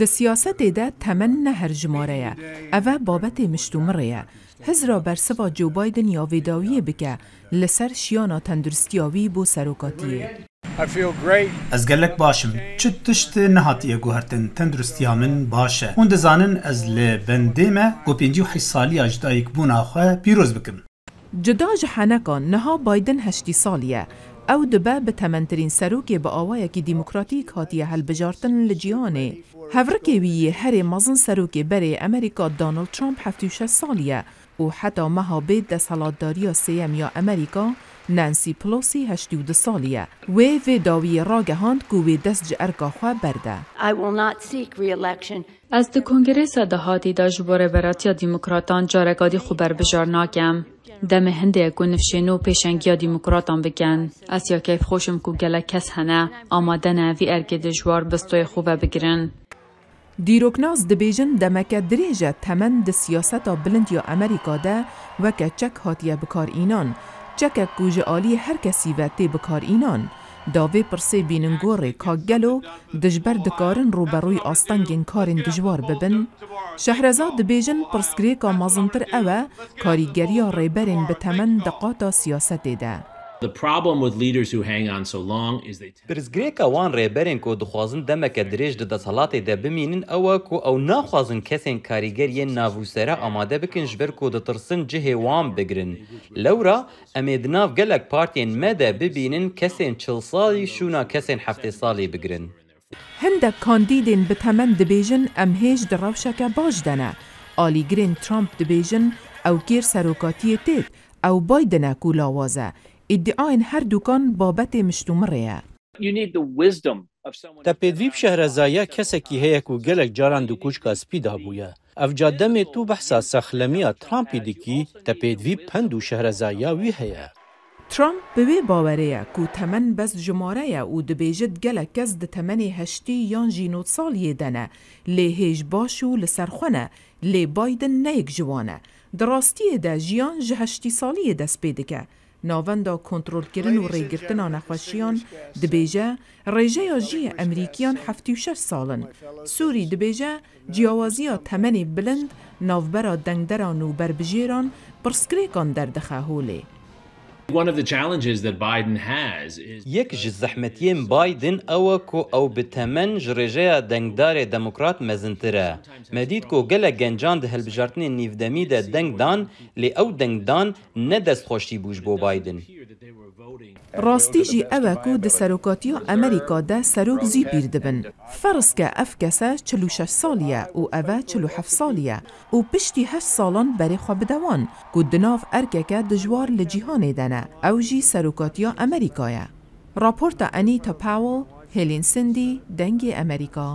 دەسیاستێدا تەمەەن نەهرژمارەیە ئەvە بابەتی مشتومڕەیە هزرا بەرسەوا جوبایدن یاوێداویە بکە لەسەر شیانە تەندروستیاوی بۆ سەرۆکاتیە. Ez gelek başim. Çi tişt nehatiye guhertin tenduristiya min baş e. Hûn dizanin ez li bendê me got pêncî heş saliya ji dayîkbûna xwe pîroz bikim. Cida ji henekan niha Bayden heştî saliye او دبه به تمنترین تەمەندترین سەرۆکێ بە که دیموکراتیک هل بجارتن لجیانه. گیانێ هەڤڕکێویی هر مزن سەرۆکێ بره امریکا دانالد ترامپ هفتوشه سالیه و حتی حتا مەها بێت دەسەڵاتداریە سیم یا امریکا نانسی پلوسی 82 سالیه وی وی داوی راگهاند گوی که دست جه ارگاخوه برده از دو کنگره دهاتی دا جبور براتی دیموکراتان جارگادی خوبر بجار ناکم دم هنده اگو نفشینو پیشنگیا دیموکراتان بگن از یا کیف خوشم کو گله کس هنه آماده نوی ارگه جوار بستوی خوبه بگرن. دیروکناز دبیجن مکه دریجه تمند سیاست بلند یا امریکا ده و که چک هاتیه بکار اینان چکه کوژ آلی هر کسی و تی بکار اینان داوی پرسی بینن گوری که گلو دجبر دکارن روبروی آستانگین کارن دجوار ببن شهرزاد بیجن پرسکری که مازنتر اوه کاریگری ریبرین به تمن دقاتا سیاست ده پرزگرێکە وان ڕێبەرێن کۆ دخوازن دەمەکە درێژ دە دەسەڵاتی دە بمینن ئەوە کو ئەو ناخوازن کەسێن کاریگەریە ناووسرە ئامادە بکنش بەر کۆ دەترسن جهێوان بگرن لەورا ئەمێ ناو گەلک پارتێن مەدە ببینن کەسێن چل ساڵی شونا کەسێن هەفتێ ساڵی بگرن هەندە کاندیدین بتەمەم دەبێژن ئەم هێش دڕەوشەکە باش دەنە ئالیگرین ترامپ دەبێژن ئەو گیر سەرۆکاتیە تێت ئەو بای دەنەکو لاوازە ئیدعاین هەردووکان بابەتێ مشتومڕەیە. تەپێدویب شەهرەزایە کەسێکی هەیەک و گەلێک جاران دوکوچ کاسپیدا بووە. ئەفجا دەمێت تو بەحسا سەخلەمیە ترامپی دیکی تەپێدوی پند و شەهرەزاییاوی هەیە. ترامپ بوێ باوەرەیە و تەمەەن بەس ژمارەیە و دەبێژت گەلە کەس دە تەمەنی هەشتی یان ژین و ساڵیێ دەنە لێ هێژ باش و لەسەرخۆنە لێ بادن نەیەک جوانە دڕاستیەدا ژیان ژهشتی ساڵیە دەست پێ دکە ناوەندا کردن و ڕێگرتنا نەخۆشییان دبێژە ڕێژەیە ژیە ئەمریکیان 76 ساڵن سووری دبێژە جیاوازیە تەمەنی بلند ناوبەرە دەنگدەران و بربژێران پرسکرێکان دەردەخە هۆلێ One of the challenges that Biden has is يك جزحمتين بايدن اوكو او بتمن جرجا دنگدار ديموكرات مزنترا مديد كو گلا گنجان ده البجارتني نيف دميده دنگدان لي او دنگدان ندس خوشي بوج بو بايدن ڕاستیژی ئەوەک و دەسەرۆکاتی و ئەمریکادا سەرۆک زی بیر دەبن فەرسکە ئەف کەسە 46 ساڵە و ئەوە 1970 ساڵە و پشتی هە ساڵان بەرێخوا بدەوان و دناف ئەرکەکە دژوار لە جیهانێدەنە ئەوژی سەرۆکاتیە ئەمریکایە ڕاپۆرتە ئەنی تەپاوە هێلینسندی دەنگی ئەمریکا.